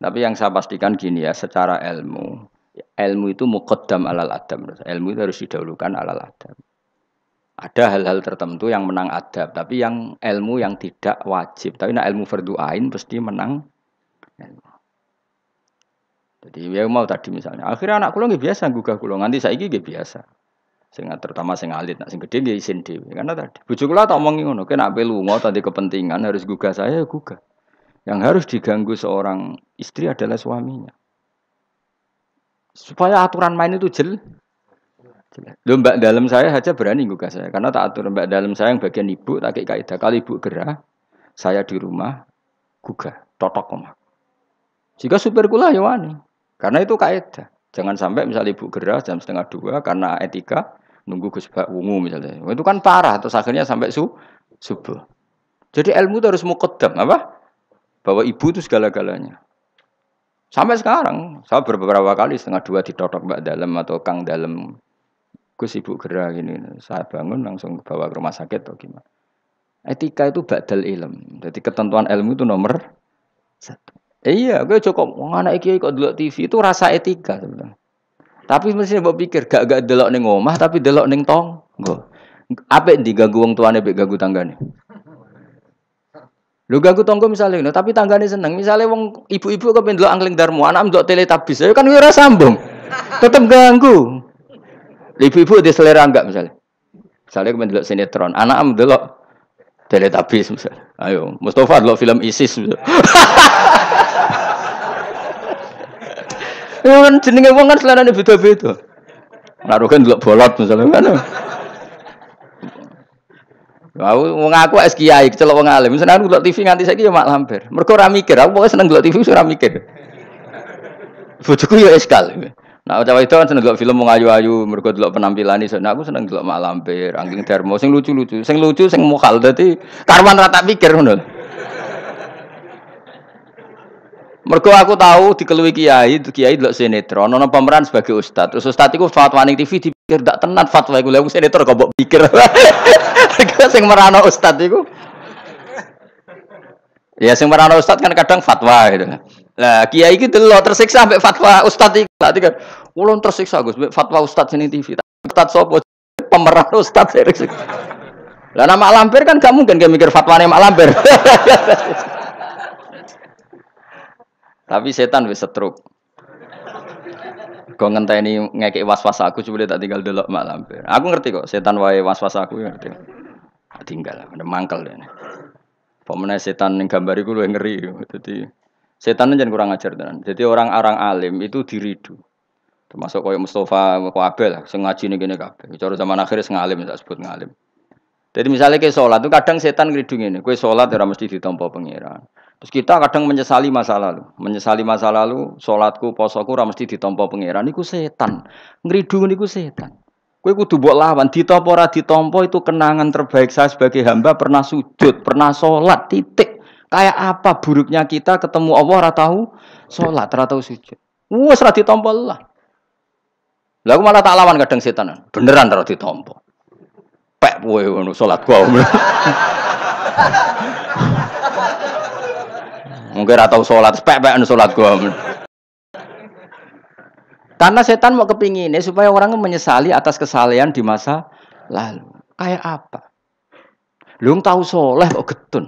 Tapi yang saya pastikan gini ya, secara ilmu, ilmu itu muqaddam alal adam. Ilmu itu harus didahulukan alal adam. Ada hal-hal tertentu yang menang adab, tapi yang ilmu yang tidak wajib. Tapi nak ilmu fardu ain pasti menang Jadi ya mau tadi misalnya, akhirnya anak kulo gak biasa gugah kulo nganti saiki nggih biasa. Sing terutama sing alit, nak sing dia nggih isin dhewe. Karena tadi bojo kula tak omongi ngono, kena ape lunga tadi kepentingan harus gugah saya ya gugah. Yang harus diganggu seorang istri adalah suaminya. Supaya aturan main itu jel. Lo mbak dalam saya saja berani gugah saya. Karena tak atur mbak dalam saya yang bagian ibu, tak kaidah. Kali ibu gerah, saya di rumah gugah. Totok koma. Jika super kula ya wani. Karena itu kaidah. Jangan sampai misalnya ibu gerah jam setengah dua karena etika nunggu Gus Bak misalnya. Itu kan parah terus akhirnya sampai su subuh. Jadi ilmu itu harus mukodam apa? bahwa ibu itu segala-galanya. Sampai sekarang, saya beberapa kali setengah dua ditotok mbak dalam atau kang dalam. Gus ibu gerak ini saya bangun langsung bawa ke rumah sakit atau gimana. Etika itu badal ilm. Jadi ketentuan ilmu itu nomor satu. Eh, iya, gue cukup. Wong anak iki kok delok TV itu rasa etika sebenarnya. Tapi mesti mbok pikir gak gak delok ning omah tapi delok ning tong. Apa yang diganggu wong tuane mbek ganggu tanggane. Lu ganggu tonggo misalnya, no, tapi tanggane seneng. Misalnya wong ibu-ibu kepen pindah angling darmu, anak tele tapi saya kan wira sambung. Tetep ganggu. Ibu-ibu di selera enggak misalnya. Misalnya kau pindah sinetron, anak tele tapi misalnya. Ayo, Mustafa lo film ISIS. Ya kan jenenge wong kan nih beda-beda. Naruh kan delok bolot misalnya kan. Aku wong aku es kiai, kecelok wong alim. Misalnya aku ngelok TV nganti saya ya mak lampir. Mereka orang mikir, aku pokoke seneng ngelok TV orang mikir. Bojoku ya es kali. Nah, cowok itu kan seneng ngelok film mengayu ayu Mereka mergo penampilan iso. senang aku seneng ngelok mak lampir, angin termo sing lucu-lucu, sing lucu sing mokal dadi karwan rata pikir menurut. Mergo aku tahu di dikeluhi kiai, kiai delok sinetron, ono pemeran sebagai ustad. Terus ustad iku fatwa ning TV dipikir tidak tenan fatwa iku lha sinetron kau mbok pikir. sing merano ustad iku. Ya sing merano ustad kan kadang fatwa gitu. Lah kiai iki delok tersiksa mbek fatwa ustad iku. tiga. Ulun tersiksa Gus mbek fatwa ustad sini TV. Ustad sobo, Pemeran ustad tersiksa. Lah nama Lampir kan gak mungkin gak mikir fatwane Mak Lampir. Tapi setan wis setruk. Kau ngentah ini ngekek was-was aku cuma tak tinggal delok malam. lampir. Aku ngerti kok setan wae was-was aku ya ngerti. Tinggal, ada mangkel deh. Pemenang setan yang gambari gue lu ngeri. Jadi setan jangan kurang ajar dan. Jadi orang-orang alim itu diridu. Termasuk kau Mustafa kau Abel, sengaji nih gini kau. Bicara zaman akhir sengalim, tak sebut ngalim. Jadi misalnya kayak sholat itu kadang setan ngeridu ini, kue sholat ya mesti ditompo pengirang. Terus kita kadang menyesali masa lalu, menyesali masa lalu, sholatku, posoku, ra mesti ditompo pangeran. Niku setan, ngeridu niku setan. Kue kudu buat lawan, ditompo ditompok ditompo itu kenangan terbaik saya sebagai hamba pernah sujud, pernah sholat, titik. Kayak apa buruknya kita ketemu Allah ratahu? tahu sholat, ratahu tahu sujud. Wah ra ditompo lah. Lagu malah tak lawan kadang setan. Beneran ra ditompo. Pek woi, ngono sholat gua. Mungkin atau sholat, sepek-pek sholat gua. Karena setan mau kepingin supaya orang menyesali atas kesalahan di masa lalu. Kayak apa? Lu tahu sholat? kok getun.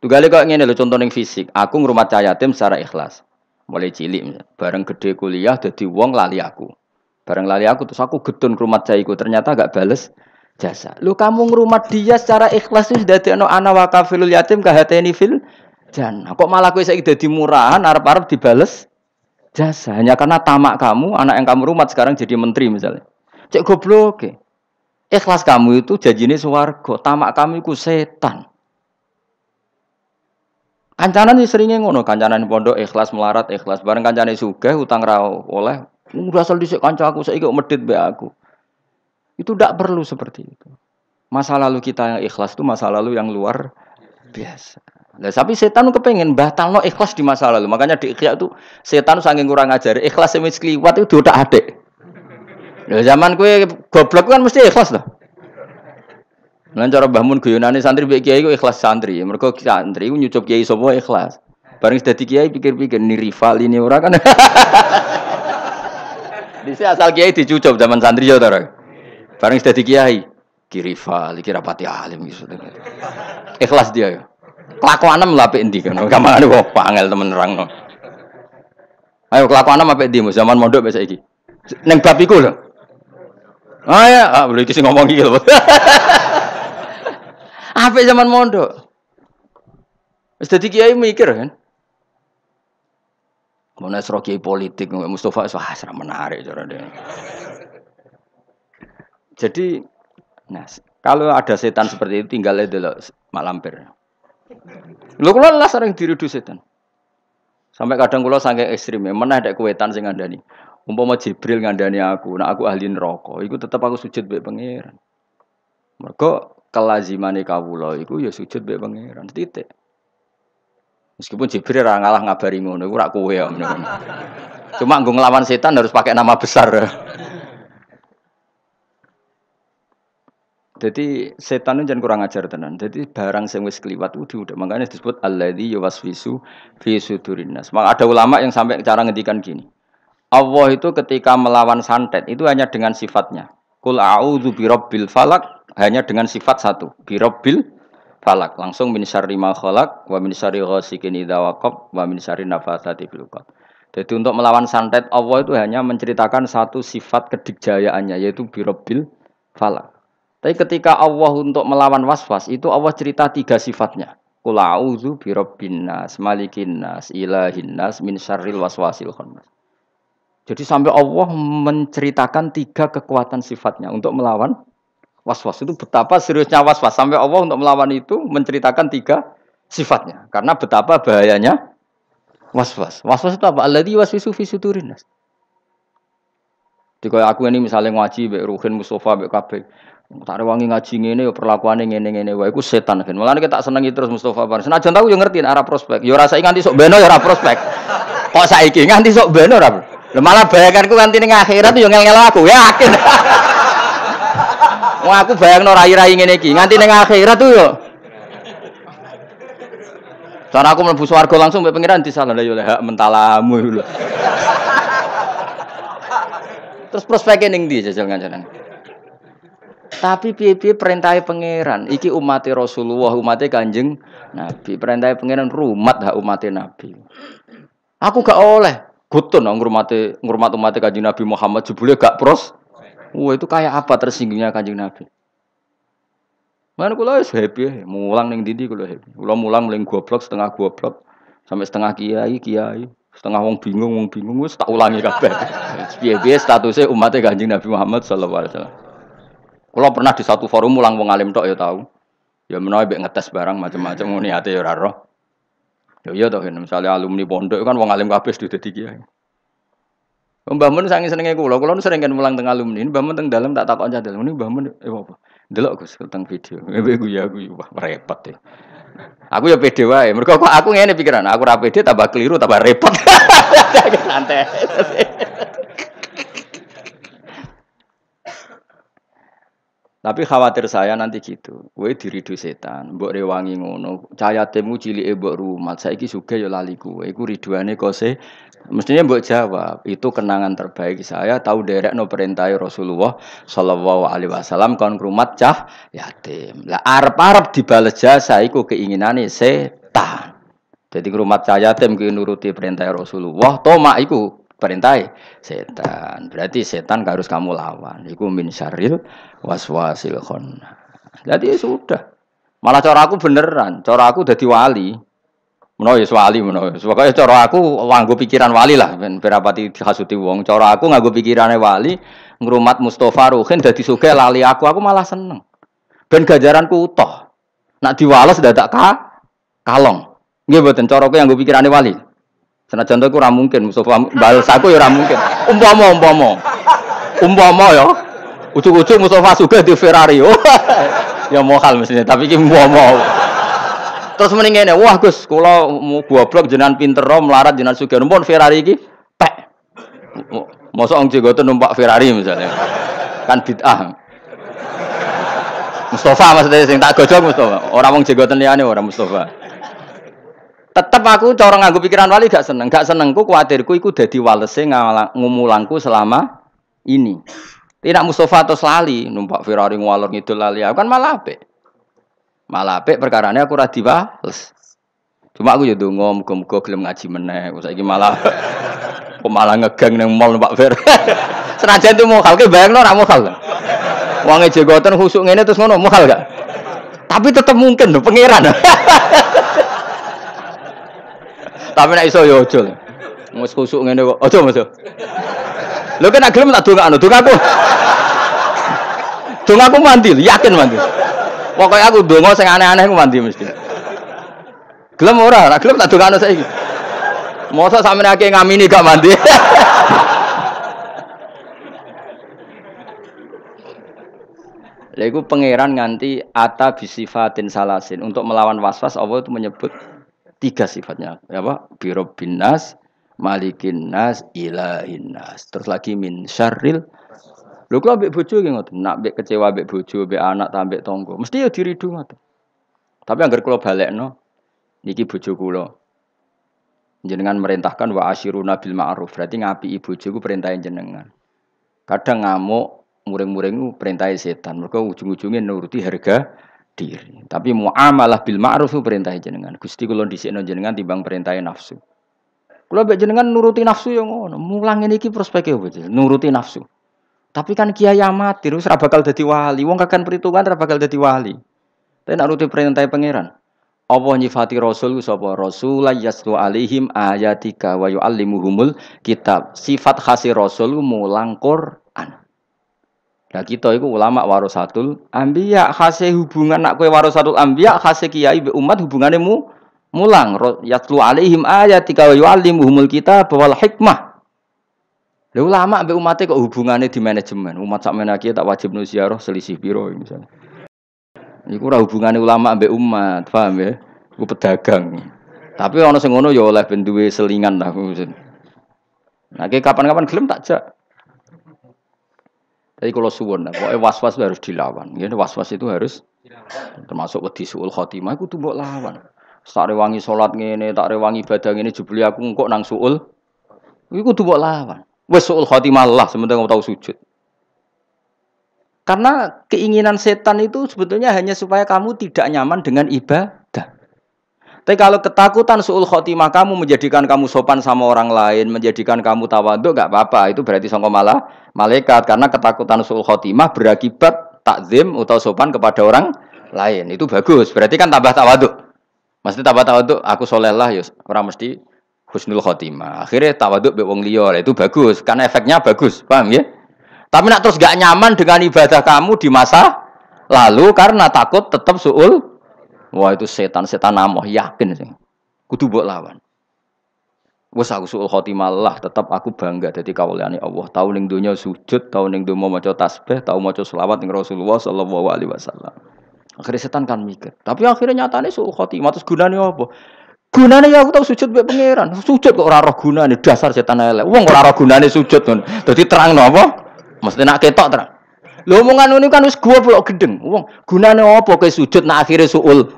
Tuh kali kok ingin lho contoh yang fisik. Aku ngurmat cahaya secara ikhlas. Mulai cilik bareng gede kuliah jadi wong lali aku. Bareng lali aku terus aku getun ngrumat cahiku. ternyata gak bales jasa. Lu kamu ngurmat dia secara ikhlas itu dari anak anak wakafilul yatim kahateni fil jana. Nah, kok malah kue saya jadi murahan arab-arab dibales jasa nah, hanya karena tamak kamu, anak yang kamu rumah sekarang jadi menteri misalnya. Cek goblok. oke Ikhlas kamu itu ini suwargo, tamak kamu itu setan. Kancanan ini seringnya ngono, kancanan pondok ikhlas melarat ikhlas, bareng kancane suka, hutang rau oleh udah asal dhisik kanca aku saya ikut medit be aku. Itu tidak perlu seperti itu. Masa lalu kita yang ikhlas itu masa lalu yang luar biasa. Nah, tapi setan kepengen batal no ikhlas di masa lalu. Makanya di ikhya itu setan saking kurang ajar. Ikhlas yang kliwat itu tidak ada. Nah, zaman kue goblok kan mesti ikhlas lah. Nah, cara bangun Mun guyonane santri mbek kiai ikhlas santri. mereka santri ku nyucup kiai semua ikhlas. Bareng sudah kiai pikir-pikir ini rival ini orang kan. Di sini asal kiai dicucup zaman santri ya darah. Bareng sudah kiai, kiri rival, kira pati alim gitu. Ikhlas dia ya. Kelakuan lapik di kan kono? ada kok panggil temen no Ayo kelakuan kelakuane di di zaman mondok biasa iki. neng bab iku Oh Ah ya, ah, beli kisi ngomong gitu. Apa Apa zaman Mondo? Wis mikir kan. Mau nasro kiai politik, Mustafa wah serem menarik cara dia. Jadi, nah kalau ada setan seperti itu tinggalnya dulu malam per. Lho kula diri sering diridu setan. Sampai kadang kula sangke ekstrim, ya, menah ada kuwetan sing ngandani. Umpama Jibril ngandani aku, nak aku ahli neraka, iku tetap aku sujud mbek pangeran. Mergo kelazimane kawula iku ya sujud mbek pangeran titik. Meskipun Jibril ora ngalah ngabari ngono, iku rak kowe ya. Cuma nggo nglawan setan harus pakai nama besar. Jadi setan itu jangan kurang ajar tenan. Jadi barang sing wis kliwat itu udah makanya disebut alladzi yuwaswisu fi visu nas. Maka ada ulama yang sampai cara ngendikan gini. Allah itu ketika melawan santet itu hanya dengan sifatnya. Kul a'udzu birabbil falak hanya dengan sifat satu, birabbil falak. Langsung min syarri ma khalaq wa min syarri ghasikin idza waqab wa min syarri nafasati fil Jadi untuk melawan santet Allah itu hanya menceritakan satu sifat kedikjayaannya yaitu birabbil falak. Tapi ketika Allah untuk melawan waswas itu Allah cerita tiga sifatnya. Kul a'udzu birabbin nas, malikin nas, ilahin nas min syarril waswasil khannas. Jadi sampai Allah menceritakan tiga kekuatan sifatnya untuk melawan waswas itu betapa seriusnya waswas sampai Allah untuk melawan itu menceritakan tiga sifatnya karena betapa bahayanya waswas. Waswas itu apa? Alladzi waswisu fi sudurinnas. nas. aku ini misalnya ngaji mbek Ruhin Mustafa kabeh. Tak wangi ngaji ngene yo ya perlakuane ngene-ngene wae iku setan kan. Mulane tak senengi terus Mustafa Bar. Senajan tahu yo ngerti arah prospek. Yo rasa nganti sok beno yo ya ora prospek. Kok saiki nganti sok beno ora. Lah malah bayanganku nganti ning akhirat yo ngel-ngel aku yakin. Wong aku bayangno rai-rai ngene iki. Nganti ning akhirat tuh yo. Cara aku mlebu swarga langsung mbek pangeran disalah yo hak mentalamu lho. Terus prospeknya ning ndi jajal kancanan? Tapi piye-piye perintahnya pangeran. Iki umatnya Rasulullah, umatnya kanjeng Nabi. Perintahnya pangeran rumat dah umatnya Nabi. Aku gak oleh. Gutun dong ngurmati ngurmat umatnya kanjeng Nabi Muhammad jebule gak pros. Wah itu kayak apa tersinggungnya kanjeng Nabi. Mana kula wis happy, mulang ning dindi kula happy. Kula mulang mling goblok setengah goblok sampai setengah kiai kiai setengah wong bingung wong bingung wis tak ulangi kabeh. Piye-piye statusnya umatnya kanjeng Nabi Muhammad sallallahu alaihi wasallam. Kalau pernah di satu forum ulang wong alim tok ya tahu. Ya menawa mbek ngetes barang macam-macam iya. ngene ate ya ora roh. Ya iya toh misalnya alumni pondok kan wong alim kabeh sudah dadi kiai. Oh, Mbah Mun sange senenge kula, kula sering kan mulang teng alumni, Mbah Mun teng dalem tak takon cah dalem, Mbah Mun eh apa? Delok Gus teng video. Ngene ku ya aku wah repot ya. Aku ya pede wae. Mergo kok aku ngene pikiran, aku ra pede tambah keliru tambah repot. Santai. Tapi khawatir saya nanti gitu. diri diridu setan, mbok rewangi ngono. cili e mbok rumat. ini suge ya lali kowe. Iku riduane kose. Mestinya mbok jawab, itu kenangan terbaik saya tahu derek no perintah Rasulullah sallallahu alaihi wasallam kon rumat cah yatim. Lah arep-arep dibalas jasa iku keinginan setan. Jadi rumat caya tem. ki nuruti perintah Rasulullah, Toma iku Perintai setan. Berarti setan harus kamu lawan. Iku min syaril waswasil khonna. Jadi ya sudah. Malah cara aku beneran. Cara aku jadi wali. Menoyes ya wali menoyes. Pokoknya cara aku nganggo pikiran wali lah. Berapati kasuti wong. Cara aku nganggo pikirannya wali. ngurumat Mustofa Ruhin jadi suke lali aku. Aku malah seneng. Ben gajaranku utuh. Nak diwales dadak ka kalong. Nggih mboten cara aku gue pikirane wali. Senajan itu kurang mungkin Mustafa balas aku ya kurang mungkin. Umpama umpama. Umpama ya. ucu-ucu Mustafa juga di Ferrari. yo oh. ya mohal mestinya tapi ki umpama. Terus mending wah Gus, kalau mau goblok jenengan pinter larat jenengan suka numpon Ferrari iki pek. Mosok juga jenggoten numpak Ferrari misalnya. Kan bid'ah. Mustafa maksudnya sing tak gojok Mustafa. Orang wong nih ani orang Mustafa tetap aku corong aku pikiran wali gak seneng. Gak senengku kuatirku iku dadi walese ngumulangku selama ini. Tidak Mustafa atau lali numpak Ferrari ngualor itu lali. Aku kan malah malape Malah apik aku ora Cuma aku jadi ngom gom gom gelem ngaji meneh. Saiki malah malah ngegang neng mall numpak Ferrari. Senajan tuh mokal kebayang lo ora mokal. Wonge husuk khusuk ini terus ngono mau gak? Tapi tetap mungkin loh pangeran. Tapi nek iso ya aja. Wis kusuk ngene kok. ojo Mas. Lho kena gelem tak dongakno, dongakku. Dongakku mandi, yakin mandi. Pokoknya aku dongo sing aneh-aneh aku mandi mesti. Gelem ora? Ora gelem tak dongakno saiki. Mosok sampeyan akeh ngamini gak mandi. Lha iku pangeran nganti ata bisifatin salasin. Untuk melawan waswas Allah itu menyebut tiga sifatnya apa birobinas nas malikin nas ilahin nas terus lagi min syarril lu kalau ambek bojo gitu ngoten nak ambek kecewa ambek bojo ambek anak tambek tonggo mesti ya diridu ngoten tapi agar kalau balik no niki bojo kulo jenengan merintahkan wa ashiru bil ma'ruf berarti ngapi ibu bojoku perintahin jenengan kadang ngamuk mureng muringu perintah setan mereka ujung-ujungnya nuruti harga diri. Tapi muamalah bil ma'ruf itu perintah jenengan. Gusti kula dhisikno jenengan timbang perintah nafsu. Kula mbek jenengan nuruti nafsu yang ngono. Mulang ini iki prospeke nuruti nafsu. Tapi kan kiai amatir wis ora bakal dadi wali. Wong kakan perhitungan ora bakal dadi wali. Tapi nak nuruti perintah pangeran. Apa nyifati Rasul sapa Rasul yaslu alaihim ayatika wa yuallimuhumul kitab. Sifat khasi Rasul mulang Qur'an Nah kita itu ulama warasatul ambia kasih hubungan nak kue warasatul ambia kasih kiai be umat hubungannya mu mulang yatlu alaihim tika wa yuallimuhumul kita bawal hikmah. Lha ulama be umatnya kok hubungannya di manajemen. Umat sak tak wajib nusiaroh selisih piro misalnya. Iku ora hubungane ulama be umat, paham ya? Iku pedagang. Tapi orang sing ngono ya oleh ben selingan lah. Nah, kapan-kapan gelem tak jak. Tapi kalau suwon, pokoknya was-was harus dilawan. Jadi iya, was-was itu harus termasuk wedi suul khotimah itu tuh lawan. Tak rewangi sholat ini, tak rewangi ibadah ini, jebuli aku kok nang suul. aku tuh lawan. Wes suul khotimah lah sementara kamu tahu sujud. Karena keinginan setan itu sebetulnya hanya supaya kamu tidak nyaman dengan ibadah. Tapi kalau ketakutan suul khotimah kamu menjadikan kamu sopan sama orang lain, menjadikan kamu tawaduk gak apa-apa. Itu berarti songkok malah malaikat karena ketakutan suul khotimah berakibat takzim atau sopan kepada orang lain. Itu bagus. Berarti kan tambah tawaduk. mesti tambah tawaduk aku soleh lah Yus. Ya, orang mesti husnul khotimah. Akhirnya tawaduk be wong liyo. itu bagus karena efeknya bagus. Paham ya? Tapi nak terus gak nyaman dengan ibadah kamu di masa lalu karena takut tetap suul Wah itu setan, setan namoh yakin sih. Kudu buat lawan. Wes aku suul khotimah malah tetap aku bangga dadi kawulyane Allah. Tahu ning donya sujud, tahu ning donya maca tasbih, tahu maca selawat ning Rasulullah sallallahu alaihi wasallam. Akhirnya setan kan mikir. Tapi akhirnya nyatane suul khotimah terus gunane apa? Gunane ya aku tahu sujud mbek pangeran. Sujud kok ora roh gunane, dasar setan elek. Wong ora roh gunane sujud ngono. Dadi terangno apa? Mesti nak ketok terang. Lho omongan ngono kan wis gua pelok gedeng. Wong gunane apa ke sujud nak akhire suul.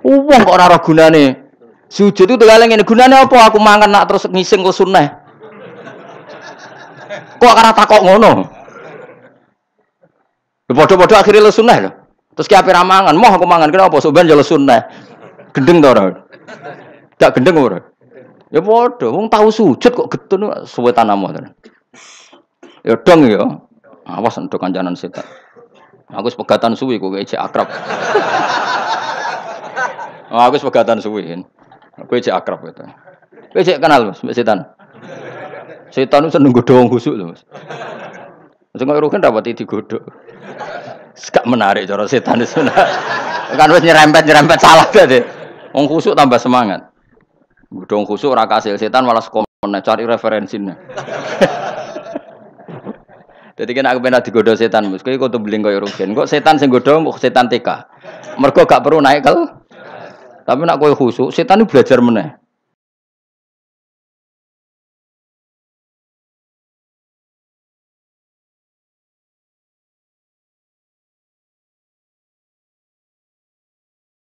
Wong kok ora ora gunane. Sujud itu tegaleng ngene gunane apa aku mangan nak terus ngising ke sunnah, Kok karena takok ngono. Padha-padha akhire le sunnah lho. Terus ki ape ramangan, moh aku mangan kenapa sok ben jelo ya sunnah. Gendeng to ora? Tak gendeng ora? Ya padha wong tahu sujud kok getun suwe tanamu. Ya dong ya. Awas untuk kancanan setan. Aku pegatan suwi kok kayak akrab. oh, aku pegatan suwi Aku cek akrab gitu. Kowe cek kenal Mas setan. Setan itu seneng godong khusuk loh Mas. Sing kok rugen itu godok. Sekak menarik cara setan itu. kan wis nyerempet-nyerempet salah tadi. Wong tambah semangat. Godong khusuk ora kasil setan malah sekomen cari referensinya. Jadi kan aku pernah digoda setan mus, kau tuh beling kau rugen. Kok setan sing goda, kok setan TK. Mereka gak perlu naik kal. Tapi nak kau khusus, setan itu belajar meneh.